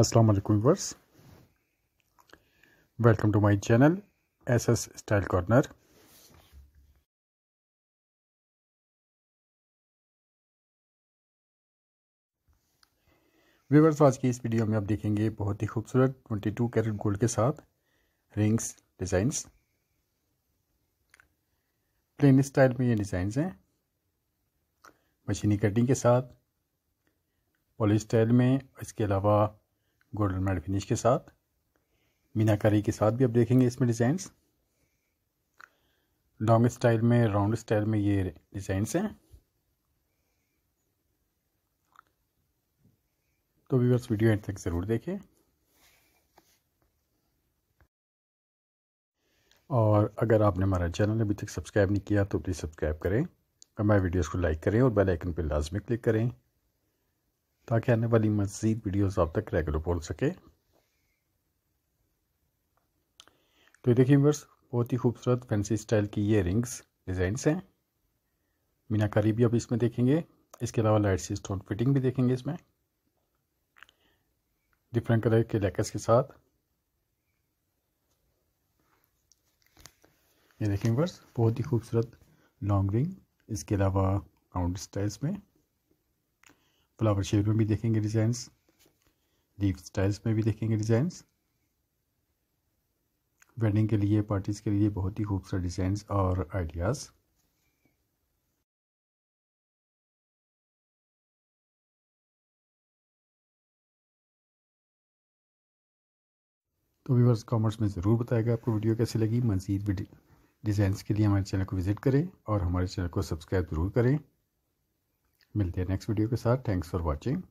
अस्सलाम वालेकुम वर्स welcome to my channel SS style corner viewers आज की इस वीडियो में आप देखेंगे बहुत ही खूबसूरत 22 कैरेट गोल्ड के साथ रिंग्स डिज़ाइंस प्लेन स्टाइल में ये डिज़ाइंस हैं मशीनी कटिंग के साथ पॉली स्टाइल में इसके अलावा गोल्डन मेड फिनिश के साथ मीनाकारी के साथ भी आप देखेंगे इसमें डिज़ाइंस लॉन्ग स्टाइल में राउंड स्टाइल में ये डिज़ाइंस हैं तो बस वीडियो एंड तक ज़रूर देखें और अगर आपने हमारा चैनल अभी तक सब्सक्राइब नहीं किया तो प्लीज़ सब्सक्राइब करें हमारे वीडियोस को लाइक करें और बेल आइकन पर लाजमी क्लिक करें ताकि आने वाली मज़ीद वीडियोज़ आप तक रेगुलर बोल सके तो देखिए वर्स बहुत ही खूबसूरत फैंसी स्टाइल की ये रिंग्स डिजाइन हैं मीनाकारी भी आप इसमें देखेंगे इसके अलावा लाइट सी स्टोन फिटिंग भी देखेंगे इसमें डिफरेंट कलर के लेकर्स के साथ ये देखेंगे बस बहुत ही खूबसूरत लॉन्ग रिंग इसके अलावा राउंड स्टाइल्स में फ्लावर शेप में भी देखेंगे डिज़ाइंस लीफ स्टाइल्स में भी देखेंगे डिज़ाइंस वेडिंग के लिए पार्टीज़ के लिए बहुत ही खूबसूरत डिज़ाइंस और आइडियाज़ तो व्यूवर्स कॉमर्स में ज़रूर बताएगा आपको वीडियो कैसी लगी मज़ीद डिज़ाइंस के लिए हमारे चैनल को विज़िट करें और हमारे चैनल को सब्सक्राइब ज़रूर करें मिलते हैं नेक्स्ट वीडियो के साथ थैंक्स फॉर वॉचिंग